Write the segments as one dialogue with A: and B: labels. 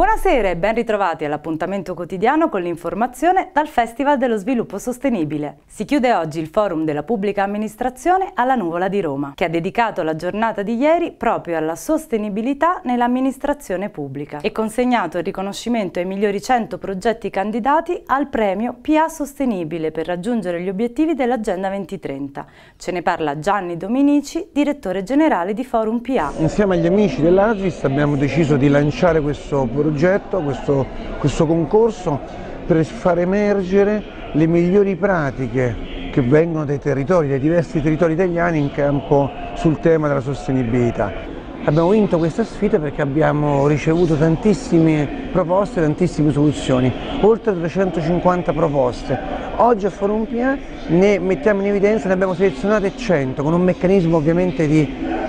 A: Buonasera e ben ritrovati all'appuntamento quotidiano con l'informazione dal Festival dello Sviluppo Sostenibile. Si chiude oggi il Forum della Pubblica Amministrazione alla Nuvola di Roma, che ha dedicato la giornata di ieri proprio alla sostenibilità nell'amministrazione pubblica e consegnato il riconoscimento ai migliori 100 progetti candidati al premio PA Sostenibile per raggiungere gli obiettivi dell'Agenda 2030. Ce ne parla Gianni Dominici, direttore generale di Forum PA.
B: Insieme agli amici dell'Agis abbiamo deciso di lanciare questo progetto progetto, questo, questo concorso per far emergere le migliori pratiche che vengono dai territori, dai diversi territori italiani in campo sul tema della sostenibilità. Abbiamo vinto questa sfida perché abbiamo ricevuto tantissime proposte, tantissime soluzioni, oltre 350 proposte. Oggi a Forum PA ne mettiamo in evidenza, ne abbiamo selezionate 100 con un meccanismo ovviamente di,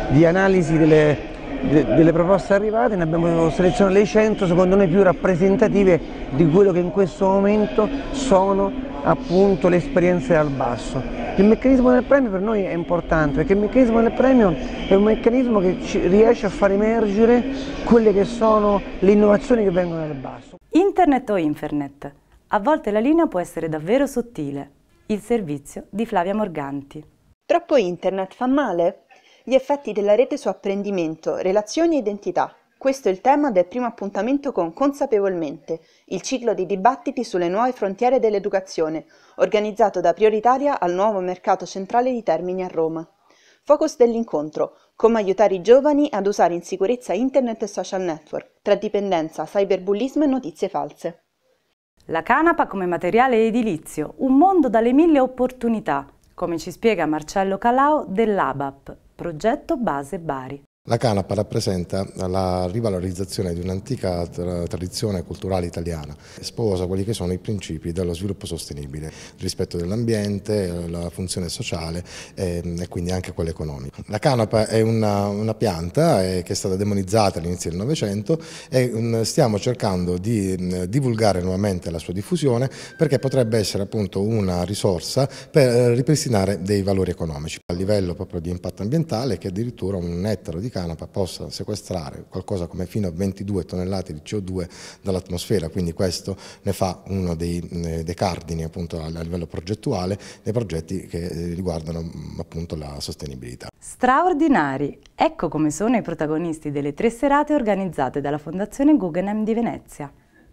B: di analisi delle, delle proposte arrivate ne abbiamo selezionato le 100 secondo noi più rappresentative di quello che in questo momento sono appunto le esperienze dal basso. Il meccanismo del premio per noi è importante perché il meccanismo del premio è un meccanismo che riesce a far emergere quelle che sono le innovazioni che vengono dal basso.
A: Internet o internet? A volte la linea può essere davvero sottile. Il servizio di Flavia Morganti. Troppo internet fa male? Gli effetti della rete su apprendimento, relazioni e identità. Questo è il tema del primo appuntamento con Consapevolmente, il ciclo di dibattiti sulle nuove frontiere dell'educazione, organizzato da Prioritaria al nuovo mercato centrale di Termini a Roma. Focus dell'incontro, come aiutare i giovani ad usare in sicurezza internet e social network, tra dipendenza, cyberbullismo e notizie false. La canapa come materiale edilizio, un mondo dalle mille opportunità, come ci spiega Marcello Calao dell'ABAP, Progetto Base Bari.
C: La canapa rappresenta la rivalorizzazione di un'antica tradizione culturale italiana, sposa quelli che sono i principi dello sviluppo sostenibile, il rispetto dell'ambiente, la funzione sociale ehm, e, quindi anche quella economica. La canapa è una, una pianta eh, che è stata demonizzata all'inizio del Novecento e mm, stiamo cercando di mm, divulgare nuovamente la sua diffusione perché potrebbe essere appunto una risorsa per ripristinare dei valori economici a livello proprio di impatto ambientale che addirittura un ettaro di canapa possa sequestrare qualcosa come fino a 22 tonnellate di CO2 dall'atmosfera, quindi questo ne fa uno dei, eh, dei cardini appunto, a, livello progettuale dei progetti che eh, riguardano mm, appunto la sostenibilità.
A: Straordinari! Ecco come sono i protagonisti delle tre serate organizzate dalla Fondazione Guggenheim di Venezia.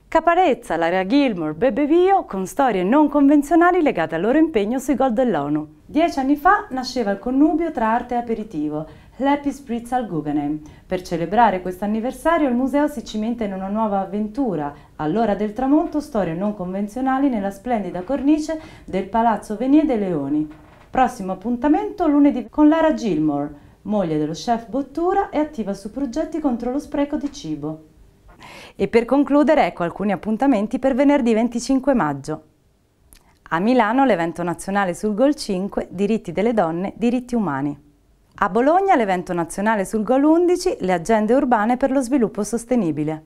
A: Caparezza, Lara Gilmore, Bebevio con storie non convenzionali legate al loro impegno sui gol dell'ONU. Dieci anni fa nasceva il connubio tra arte e aperitivo, l'Happy Spritz al Guggenheim. Per celebrare questo anniversario il museo si cimenta in una nuova avventura, all'ora del tramonto storie non convenzionali nella splendida cornice del Palazzo Venier dei Leoni. Prossimo appuntamento lunedì con Lara Gilmore, moglie dello chef Bottura e attiva su progetti contro lo spreco di cibo. E per concludere ecco alcuni appuntamenti per venerdì 25 maggio. A Milano l'evento nazionale sul Gol 5 Diritti delle donne, diritti umani. A Bologna l'evento nazionale sul Gol 11, le agende urbane per lo sviluppo sostenibile.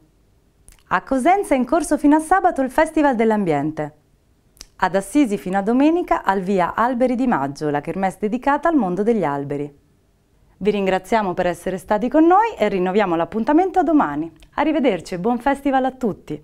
A: A Cosenza è in corso fino a sabato il Festival dell'Ambiente. Ad Assisi fino a domenica al via Alberi di Maggio, la kermesse dedicata al mondo degli alberi. Vi ringraziamo per essere stati con noi e rinnoviamo l'appuntamento a domani. Arrivederci e buon festival a tutti!